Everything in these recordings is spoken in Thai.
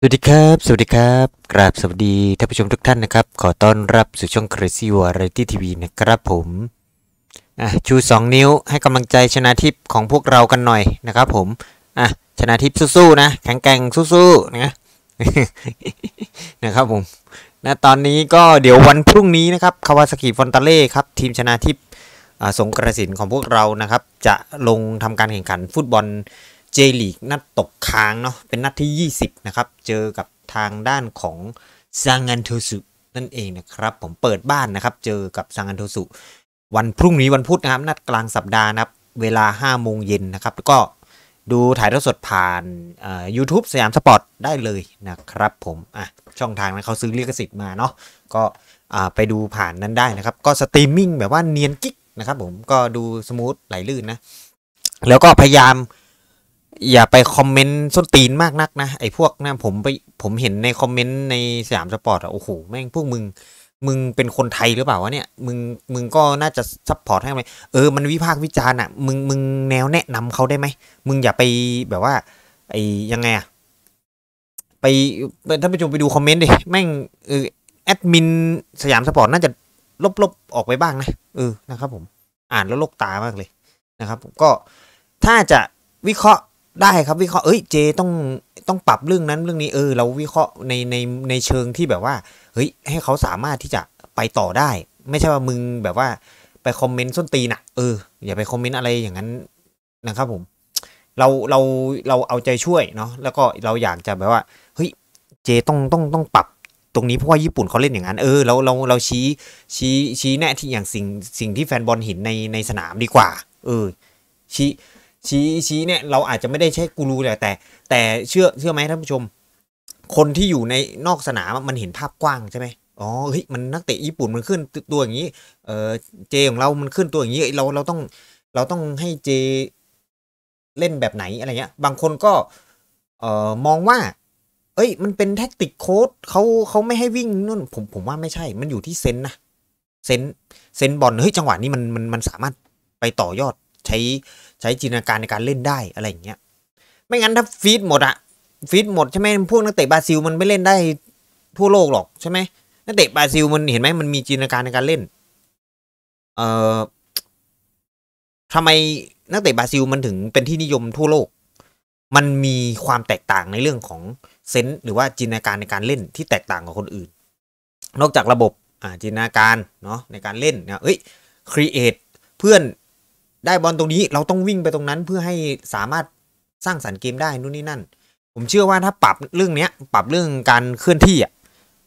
สวัสดีครับ สวัสดีครับกราบสวัสดีท่านผู้ชมทุกท่านนะครับ ขอต้อนรับสู่ช่อง Crazy Variety TV นะครับผม อ่ะ ชู 2 นิ้วให้กำลังใจชนะทิพย์ของพวกเรากันหน่อยนะครับผม อ่ะ ชนะทิพย์สู้ๆนะ แข็งแกร่งสู้ๆนะนะครับผม นะ ตอนนี้ก็เดี๋ยววันพรุ่งนี้นะครับคาวาสกิฟอนตาเล่ครับทีมชนะทิพย์สงกระสินของพวกเรานะครับ จะลงทำการแข่งขันฟุตบอลเจลีกนัดตกค้างเนาะเป็นนัดที่ 20นะครับเจอกับทางด้านของซางันโทสุนั่นเองนะครับผมเปิดบ้านนะครับเจอกับซางันโทสุวันพรุ่งนี้วันพุธนะครับนัดกลางสัปดาห์นะครับเวลา5โมงเย็นนะครับก็ดูถ่ายทอดสดผ่านยูทูบสยามสปอร์ตได้เลยนะครับผมอ่ะช่องทางนั้นเขาซื้อลิขสิทธิ์มาเนาะก็ไปดูผ่านนั้นได้นะครับก็สตรีมมิ่งแบบว่าเนียนกิ๊กนะครับผมก็ดูสมูทไหลลื่นนะแล้วก็พยายามอย่าไปคอมเมนต์ส้นตีนมากนักนะไอ้พวกนะผมไปผมเห็นในคอมเมนต์ในสยามสปอร์ตอะโอ้โหแม่งพวกมึงมึงเป็นคนไทยหรือเปล่าวะเนี่ยมึงมึงก็น่าจะซัพพอร์ตให้ไหมเออมันวิพากษ์วิจารณ์อะมึงมึงแนวแนะนำเขาได้ไหมมึงอย่าไปแบบว่าไอ้ยังไงอะ ไปท่านผู้ชมไปดูคอมเมนต์ดิแม่งเออแอดมินสยามสปอร์ตน่าจะลบลบออกไปบ้างนะเออนะครับ ผมอ่านแล้วลกตามากเลยนะครับ ผมก็ถ้าจะวิเคราะห์ได้ครับวิเคราะห์ เอ้ยเจต้องต้องปรับเรื่องนั้นเรื่องนี้เออ เราวิเคราะห์ในในในเชิงที่แบบว่า เฮ้ยให้เขาสามารถที่จะไปต่อได้ ไม่ใช่ว่ามึงแบบว่าไปคอมเมนต์ส้นตีนะเอออย่าไปคอมเมนต์อะไรอย่างนั้นนะครับผมเราเราเราเอาใจช่วยเนาะแล้วก็เราอยากจะแบบว่าเฮ้ยเจต้องต้องต้องปรับตรงนี้เพราะว่าญี่ปุ่นเขาเล่นอย่างนั้น เออเราเราเราชี้ชี้ชี้แนะที่อย่างสิ่งสิ่งที่แฟนบอลเห็นในในสนามดีกว่า เออชี้ชี้ชี้เนี่ยเราอาจจะไม่ได้ใช่กูรูแต่ แต่เชื่อเชื่อไหมท่านผู้ชม คนที่อยู่ในนอกสนามมันเห็นภาพกว้างใช่ไหมอ๋อเฮ้ยมันนักเตะญี่ปุ่นมันขึ้น ตัวอย่างนี้ เออเจของเรามันขึ้นตัวอย่างนี้เราเราต้องเราต้องให้เจเล่นแบบไหนอะไรเงี้ย บางคนก็เออมองว่า เอ้ย มันเป็นแท็กติกโค้ดเขาเขาไม่ให้วิ่งนู่นผมผมว่าไม่ใช่ มันอยู่ที่เซนนะเซนเซนบอลเฮ้ยจังหวะนี้มันมันมันสามารถไปต่อยอดใช้ใช้จินตนาการในการเล่นได้อะไรอย่างเงี้ย ไม่งั้นถ้าฟีดหมดอะฟีดหมดใช่ไหมพวกนักเตะบราซิลมันไม่เล่นได้ทั่วโลกหรอกใช่ไหมนักเตะบราซิลมันเห็นไหมมันมีจินตนาการในการเล่น เอ่อทำไมนักเตะบราซิลมันถึงเป็นที่นิยมทั่วโลก มันมีความแตกต่างในเรื่องของเซนส์หรือว่าจินตนาการในการเล่นที่แตกต่างกับคนอื่น นอกจากระบบ อ่าจินตนาการเนาะในการเล่นนะเอ้ย ครีเอทเพื่อนได้บอลตรงนี้เราต้องวิ่งไปตรงนั้นเพื่อให้สามารถสร้างสรรค์เกมได้นู่นนี่นั่น ผมเชื่อว่าถ้าปรับเรื่องเนี้ยปรับเรื่องการเคลื่อนที่อ่ะ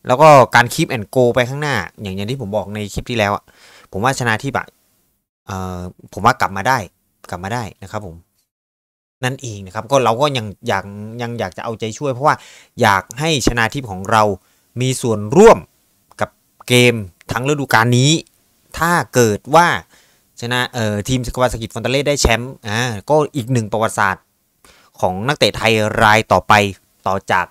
แล้วก็การคีปแอนโกไปข้างหน้า อย่างอย่างที่ผมบอกในคลิปที่แล้วอ่ะผมว่าชนะที่แบบเอ่อผมว่ากลับมาได้ กลับมาได้นะครับ ผม นั่นเองนะครับ ก็เราก็ยังอยากยังอยากจะเอาใจช่วย เพราะว่าอยากให้ชนะทิพย์ของเรา มีส่วนร่วมกับเกมทั้งฤดูกาลนี้ ถ้าเกิดว่าชนะ เอ่อ ทีมคาวาสกิฟอนตาเล่ได้แชมป์ อ่าก็อีกหนึ่งประวัติศาสตร์ของนักเตะไทยรายต่อไป ต่อจาก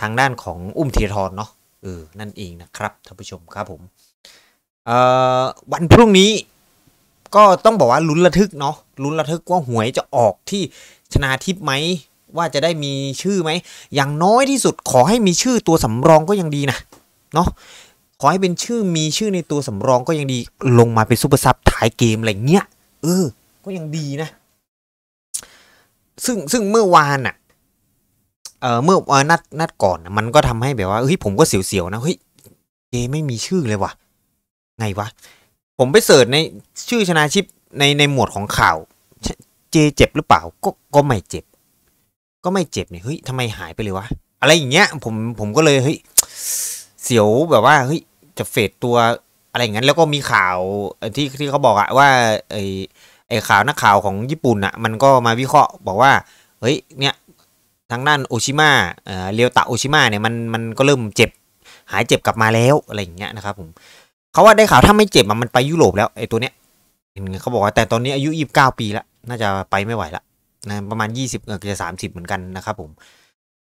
ทางด้านของอุ้มเทียทรเนาะ เออ นั่นเองนะครับท่านผู้ชมครับผม เอ่อ วันพรุ่งนี้ก็ต้องบอกว่าลุ้นระทึกเนาะ ลุ้นระทึกว่าหวยจะออกที่ชนาทิพย์ไหม ว่าจะได้มีชื่อไหม อย่างน้อยที่สุดขอให้มีชื่อตัวสำรองก็ยังดีนะ เนาะขอให้เป็นชื่อมีชื่อในตัวสำรองก็ยังดีลงมาเป็นซูเปอร์ซับท้ายเกมอะไรเงี้ย เออ ก็ยังดีนะ ซึ่งซึ่งเมื่อวานอะเออเมื่อนัดนัดก่อนมันก็ทำให้แบบว่าเฮ้ย ผมก็เสียว ๆ นะ เฮ้ย เกไม่มีชื่อเลยวะไงวะ ผมไปเสิร์ชในชื่อชนะชิปใน ในหมวดของข่าว เจเจ็บหรือเปล่าก็ก็ไม่เจ็บ ก็ไม่เจ็บเนี่ยเฮ้ยทำไมหายไปเลยวะอะไรอย่างเงี้ยผมผมก็เลยเฮ้ยเสียวแบบว่าเฮ้ยจะเฟดตัวอะไรอย่างนั้นแล้วก็มีข่าวที่ที่เขาบอกอะว่าไอไอข่าวนักข่าวของญี่ปุ่นอะมันก็มาวิเคราะห์บอกว่าเฮ้ยเนี่ยทางด้านโอชิมาเออ่เรียวตะโอชิมาเนี่ยมันมันก็เริ่มเจ็บหายเจ็บกลับมาแล้วอะไรอย่างเงี้ยนะครับผม เขาว่าได้ข่าวถ้าไม่เจ็บมันไปยุโรปแล้วไอ้ตัวเนี้ยเขาบอกว่าแต่ตอนนี้อายุยี่สิบเก้าปีแล้วน่าจะไปไม่ไหวละนะประมาณยี่สิบเกือบจะสามสิบเหมือนกันนะครับผม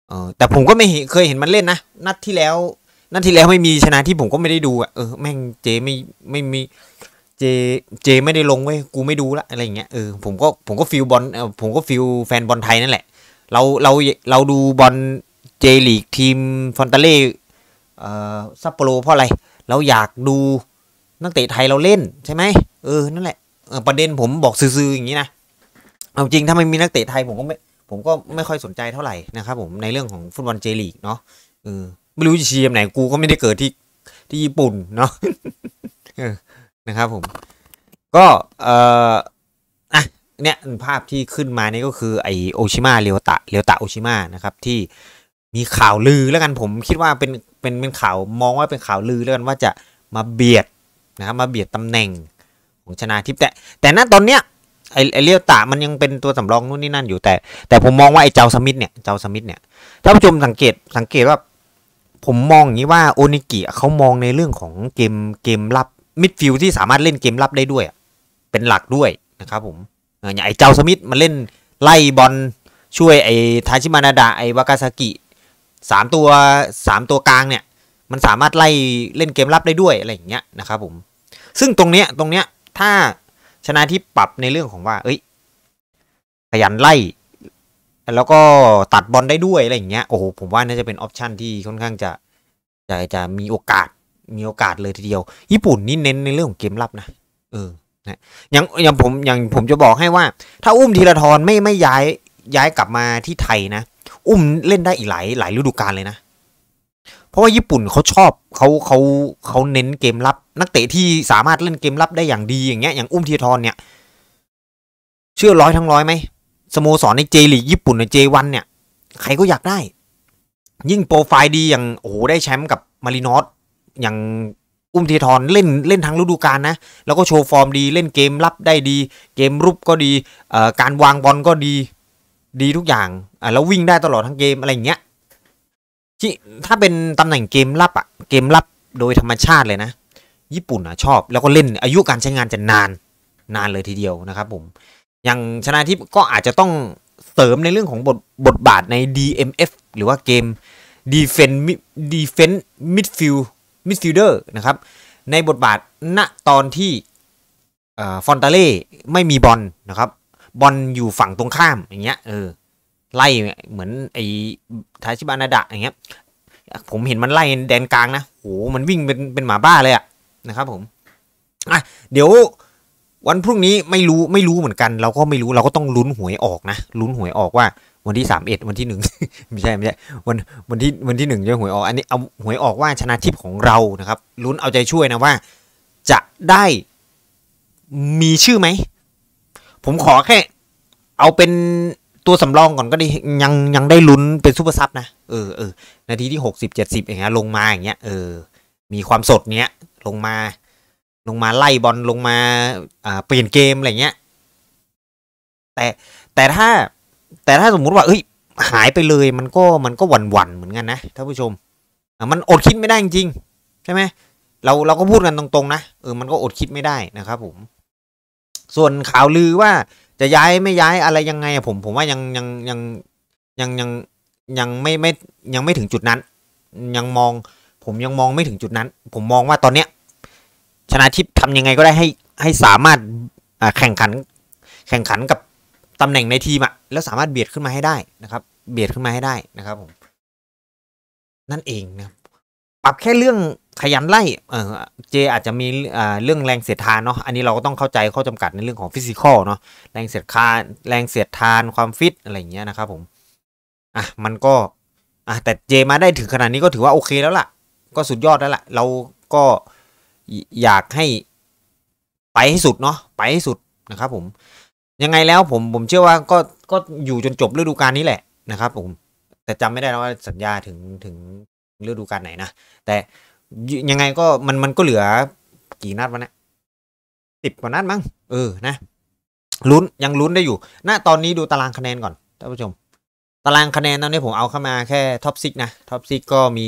เออแต่ผมก็ไม่เคยเห็นมันเล่นนะนัดที่แล้วนั่นที่แล้วไม่มีชนะที่ผมก็ไม่ได้ดูอ่ะเออแม่งเจไม่ไม่มีเจเจไม่ได้ลงเว้ยกูไม่ดูละอะไรอย่างเงี้ยเออผมก็ผมก็ฟิลบอลเออผมก็ฟิลแฟนบอลไทยนั่นแหละเราเราเราดูบอลเจลีกทีมฟอนตาเล่เอ่อซัปโปโรเพราะอะไรเราอยากดูนักเตะไทยเราเล่นใช่ไหมเออนั่นแหละประเด็นผมบอกซื่อๆอย่างนี้นะเอาจริงถ้าไม่มีนักเตะไทยผมก็ไม่ผมก็ไม่ค่อยสนใจเท่าไหร่นะครับผมในเรื่องของฟุตบอลเจลีกเนาะเออไม่รู้จะเชียร์ไหนกูก็ไม่ได้เกิดที่ที่ญี่ปุ่นเนาะนะครับผม ก็เอ่ออ่ะเนี่ยภาพที่ขึ้นมานี่ก็คือไอโอชิมาเรียวตะเรียวตะโอชิมานะครับที่มีข่าวลือแล้วกันผมคิดว่าเป็นเป็นเป็นข่าวมองว่าเป็นข่าวลือแล้วกันว่าจะมาเบียดนะครับมาเบียดตำแหน่งของชนาทิพย์แต่แต่ณตอนเนี้ยไอไอเรียวตะมันยังเป็นตัวสำรองนู่นนี่นั่นอยู่แต่แต่ผมมองว่าไอเจ้าสมิธเนี่ยเจ้าสมิธเนี่ยท่านผู้ชมสังเกตสังเกตว่าผมมองอย่างนี้ว่าโอนิกิเขามองในเรื่องของเกมเกมรับมิดฟิลที่สามารถเล่นเกมรับได้ด้วยเป็นหลักด้วยนะครับผมอย่างไอ้เจ้าสมิธมาเล่นไล่บอลช่วยไอ้ทาชิมานาดะไอ้วากาซากิสามตัวสามตัวกลางเนี่ย มันสามารถไล่เล่นเกมรับได้ด้วยอะไรอย่างเงี้ยนะครับผม ซึ่งตรงเนี้ยตรงเนี้ยถ้าชนะที่ปรับในเรื่องของว่าเอ้ยขยันไล่แล้วก็ตัดบอลได้ด้วย อะไร อย่างเงี้ยโอ้โหผมว่าน่าจะเป็น ออปชันที่ค่อนข้างจะจะจะมีโอกาสมีโอกาสเลยทีเดียว ญี่ปุ่นนี่เน้นในเรื่องของเกมรับนะเออนะ อย่าง อย่างผมอย่าง ผมจะบอกให้ว่า ถ้าอุ้มธีระทร ไม่ไม่ย้ายย้ายกลับมาที่ไทยนะ อุ้มเล่นได้อีกหลาย หลายฤดูกาลเลยนะ เพราะว่าญี่ปุ่นเขาชอบเขาเขาเขาเน้นเกมรับ นักเตะที่สามารถเล่นเกมรับได้อย่างดีอย่างเงี้ยอย่างอุ้มทีทรเนี่ย เชื่อร้อยทั้งร้อยไหมสโมสรในเจลีกญี่ปุ่น ในเจวันเนี่ยใครก็อยากได้ ยิ่งโปรไฟล์ดี อย่างโอ้โหได้แชมป์กับมารินอสอย่างอุ้มเททอนเล่นเล่นทั้งฤดูกาลนะ แล้วก็โชว์ฟอร์มดีเล่นเกมรับได้ดี เกมรูปก็ดีการวางบอลก็ดีดีทุกอย่าง อ่ะแล้ววิ่งได้ตลอดทั้งเกมอะไรอย่างเงี้ยที่ ถ้าเป็นตำแหน่งเกมรับอ่ะเกมรับโดยธรรมชาติเลยนะญี่ปุ่นอ่ะชอบแล้วก็เล่นอายุการใช้งานจะนานนานเลยทีเดียวนะครับผมอย่างชนะทิพก็อาจจะต้องเสริมในเรื่องของบทบทบาทใน DMF หรือว่าเกม Defense Defense Midfield Midfielder นะครับ ในบทบาทณตอนที่ฟอนตาเล่ ไม่มีบอลนะครับ บอลอยู่ฝั่งตรงข้ามอย่างเงี้ยเออ ไล่เหมือนไอ้ทาชิบานาดะอย่างเงี้ยผมเห็นมันไล่แดนกลางนะโหมันวิ่งเป็นเป็นหมาบ้าเลยอะนะครับผม อ่ะเดี๋ยววันพรุ่งนี้ไม่รู้ไม่รู้เหมือนกัน เราก็ไม่รู้เราก็ต้องลุ้นหวยออก นะลุ้นหวยออกว่าวันที่สามเอ็ดวันที่หนึ่งไม่ใช่ไม่ใช่วันวันที่วันที่หนึ่งจะหวยออก อันนี้เอาหวยออกว่าชนะทิพย์ของเรานะครับลุ้นเอาใจช่วยนะว่า จะได้มีชื่อไหม ผมขอแค่เอาเป็นตัวสำรองก่อนก็ได้ยังยังได้ลุ้นเป็นซูเปอร์ซับนะเออเออนาทีที่หกสิบเจ็ดสิบอย่างเงี้ยลงมาอย่างเงี้ยเออมีความสดเนี้ยลงมาลงมาไล่บอลลงมาเปลี่ยนเกมอะไรเงี้ย แต่แต่ถ้าแต่ถ้าสมมุติว่าเอ้ยหายไปเลยมันก็มันก็หวั่นหวั่นเหมือนกันนะท่านผู้ชมมัน อดคิดไม่ได้จริงใช่ไหมเราเราก็พูดกันตรงๆ นะเออมันก็อดคิดไม่ได้นะครับผม ส่วนข่าวลือว่าจะย้ายไม่ย้ายอะไรยังไงผมผมว่ายังยังยังยังยังยังไม่ไม่ยังไม่ถึงจุดนั้น ยังมองผมยังมองไม่ถึงจุดนั้น ผมมองว่าตอนเนี้ยชนะทิพย์ทำยังไงก็ได้ให้ให้สามารถแข่งขันแข่งขันกับตำแหน่งในทีมอะแล้วสามารถเบียดขึ้นมาให้ได้นะครับ เบียดขึ้นมาให้ได้นะครับ ผม นั่นเองนะปรับแค่เรื่องขยันไล่เออเจ อาจจะมีเรื่องแรงเสียดทานเนาะอันนี้เราก็ต้องเข้าใจข้อจำกัดในเรื่องของฟิสิกอลเนาะแรงเสียดทานแรงเสียดทานความฟิตอะไรอย่างเงี้ยนะครับผมอ่ะมันก็ อ่ะแต่เจ มาได้ถึงขนาดนี้ก็ถือว่าโอเคแล้วล่ะ ก็สุดยอดแล้วล่ะ เราก็อยากให้ไป ให้ สุดเนาะไป ให้ สุดนะ ครับ ผม ยังไงแล้วผมผมเชื่อว่าก็ก็อยู่จนจบฤดูกาลนี้แหละนะครับ ผม แต่จำไม่ได้แล้วว่าสัญญาถึงถึงฤดูกาลไหน นะ แต่ยังไงก็มันมันก็เหลือกี่นัดวะเนี่ยสิบกว่านัดมั้งเออ นะลุ้นยังลุ้นได้อยู่ณตอนนี้ดูตารางคะแนนก่อนท่านผู้ชมตารางคะแนนตอนนี้ผมเอาเข้ามาแค่ท็อปซิกนะท็อปซิกก็มี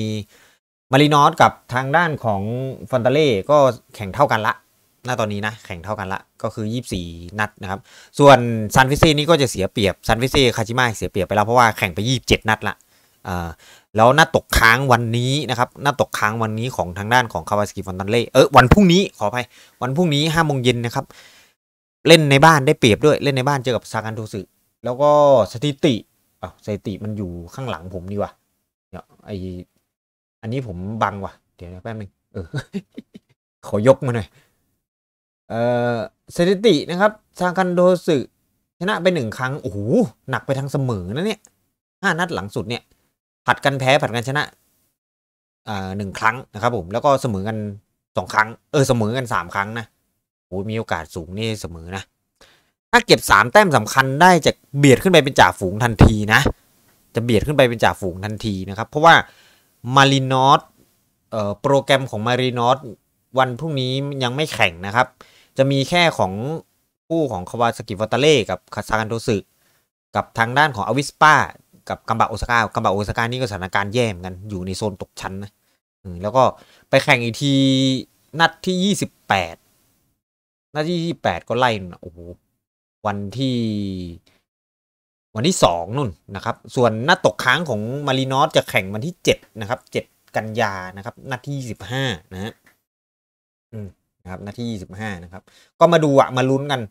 มารีนอสกับทางด้านของฟอนตาเล่ ก็แข่งเท่ากันละ ณ ตอนนี้นะ แข่งเท่ากันละ ก็คือ 24 นัดนะครับ ส่วนซันฟิซีนี่ก็จะเสียเปรียบ ซันฟิซีคาชิมาเสียเปรียบไปแล้ว เพราะว่าแข่งไป 27 นัดละอ่าแล้วหน้าตกค้างวันนี้นะครับ หน้าตกค้างวันนี้ของทางด้านของคาวาสกิฟอนตันเล่ เออวันพรุ่งนี้ ขออภัย วันพรุ่งนี้ห้าโมงเย็นนะครับ เล่นในบ้านได้เปรียบด้วย เล่นในบ้านเจอกับซากันโทสึแล้วก็สถิติอ่ะสถิติมันอยู่ข้างหลังผมนี่วะเนี่ย ไออันนี้ผมบังว่ะ เดี๋ยวแป๊บนึงเออ ขอยกมาหน่อย เอ่อสถิตินะครับซากันโดสึชนะไปหนึ่งครั้ง โอ้โห หนักไปทางเสมอนะเนี่ย ห้านัดหลังสุดเนี่ย ผัดกันแพ้ผัดกันชนะอ่าหนึ่งครั้งนะครับผม แล้วก็เสมอกันสองครั้ง เออเสมอกันสามครั้งนะโอ้มีโอกาสสูง นี่เสมอนะ ถ้าเก็บสามแต้มสำคัญได้จะเบียดขึ้นไปเป็นจ่าฝูงทันที นะ จะเบียดขึ้นไปเป็นจ่าฝูงทันทีนะครับ เพราะว่ามารีนอสโปรแกรมของมารีนอสวันพรุ่งนี้ยังไม่แข่งนะครับ จะมีแค่ของคู่ของคาวาสกิฟอตาเล่กับคาซากันโตสึกับทางด้านของอวิสปากับกัมบะโอซาก้ากัมบะโอซาก้านี่ก็สถานการณ์แย่เหมือนกันอยู่ในโซนตกชั้นนะแล้วก็ไปแข่งอีกทีนัดที่ยี่สิบแปดนัดที่ยี่สิบแปดก็ไล่โอ้โหวันที่วันที่ 2นู่นนะครับ ส่วนหน้าตกค้างของมารีนอสจะแข่งวันที่ 7 นะครับ7กันยานะครับนัดที่25นะฮะอืม นะครับนัดที่25 นะครับ ก็มาดูอะมาลุ้นกัน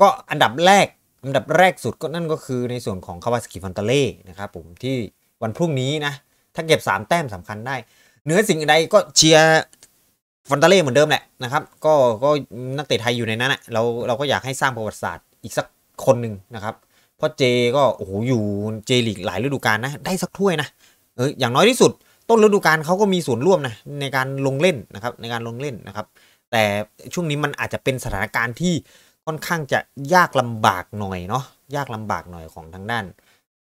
ก็อันดับแรก อันดับแรกสุดก็นั่นก็คือในส่วนของคาวาสกิฟันตาเล่นะครับผมที่วันพรุ่งนี้นะ ถ้าเก็บ 3 แต้มสำคัญได้ เหนือสิ่งใดก็เชียร์ฟันตาเล่เหมือนเดิมแหละนะครับ ก็ก็นักเตะไทยอยู่ในนั้นแหละเราเราก็อยากให้สร้างประวัติศาสตร์อีกสักคนหนึ่งนะครับพราะเจก็โอ้โหอยู่เจลีกหลายฤดูกาลนะ ได้สักถ้วยนะเอออย่างน้อยที่สุด ต้นฤดูกาลเขาก็มีส่วนร่วมนะในการลงเล่นนะครับ ในการลงเล่นนะครับ แต่ช่วงนี้มันอาจจะเป็นสถานการณ์ที่ค่อนข้างจะยากลำบากหน่อยเนาะยากลำบากหน่อยของทางด้าน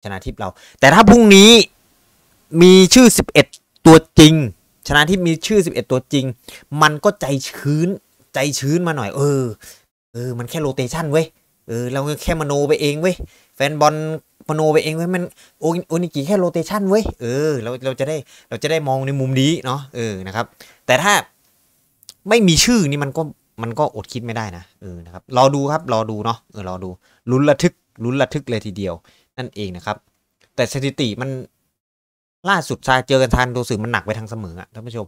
ชนะทิพย์เรา แต่ถ้าพรุ่งนี้มีชื่อ 11 ตัวจริง ชนะทิพย์มีชื่อ 11 ตัวจริง มันก็ใจชื้นใจชื้นมาหน่อย เออ เออมันแค่โรเตชันเว้ยเออเราแค่มโนไปเองเว้ยแฟนบอลมโนไปเองเว้ยมันโอโอนิกิแค่โรเตชันเว้ยเออเราเราจะได้ เราจะได้มองในมุมนี้เนาะเออนะครับ แต่ถ้าไม่มีชื่อนี่มันก็มันก็อดคิดไม่ได้นะเออนะครับรอดูครับรอดูเนาะเออรอดูลุ้นระทึกลุ้นระทึกเลยทีเดียวนั่นเองนะครับ แต่สถิติมันล่าสุดซาเจอกันทานตัวสื่อมันหนักไปทางเสมออะท่านผู้ชม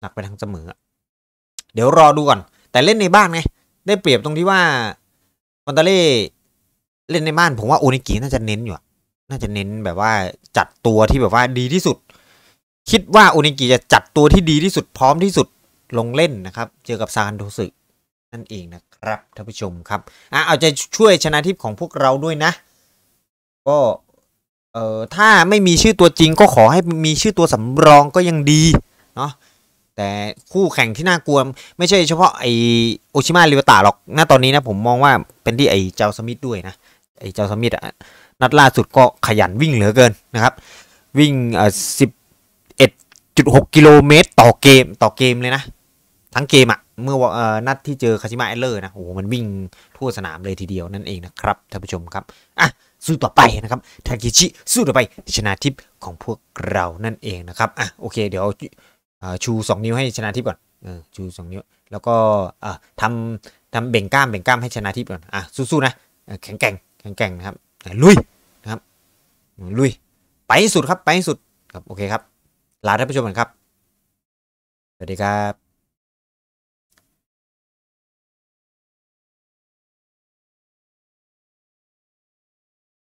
หนักไปทางเสมอเดี๋ยวรอดูก่อนแต่เล่นในบ้านไงได้เปรียบตรงที่ว่ามอนตาเล่เล่นในบ้าน ผมว่าโอนิกิน่าจะเน้นอยู่น่าจะเน้นแบบว่าจัดตัวที่แบบว่าดีที่สุด คิดว่าโอนิกิจะจัดตัวที่ดีที่สุดพร้อมที่สุดลงเล่นนะครับ เจอกับซานโดสึนั่นเองนะครับท่านผู้ชมครับอ่ะเอาใจช่วยชนะทิพย์ของพวกเราด้วยนะก็เอ่อถ้าไม่มีชื่อตัวจริง ก็ขอให้มีชื่อตัวสำรองก็ยังดี เนาะแต่คู่แข่งที่น่ากลัว ไม่ใช่เฉพาะไอโอชิมาริวตาหรอก ณ ตอนนี้นะ ผมมองว่าเป็นที่ไอเจ้าสมิธด้วยนะ ไอเจ้าสมิธนัดล่าสุดก็ขยันวิ่งเหลือเกินนะครับ วิ่งเอ่อสิบเอ็ดจุดหกกิโลเมตร ต่อเกมต่อเกมเลยนะ ทั้งเกมอะเมื่อเอ่อนัดที่เจอคาชิมาเอเลอร์นะ โอ้โหมันวิ่งทั่วสนามเลยทีเดียวนั่นเองนะครับ ท่านผู้ชมครับอ่ะสู้ต่อไปนะครับทากิชิสู้ต่อไปชนะทิพย์ของพวกเรานั่นเองนะครับอ่ะโอเคเดี๋ยวชูสองนิ้วให้ชนะทิพย์ก่อนชูสองนิ้ว แล้วก็ทำทำเบ่งกล้ามเบ่งกล้ามให้ชนะทิพย์ก่อนอ่ะสู้ๆนะ แข็งแกร่งแข็งแกร่งนะครับ ลุยนะครับ ลุย ไปสุดครับไปสุดครับโอเคครับลาท่านผู้ชมกอนครับ สวัสดีครับ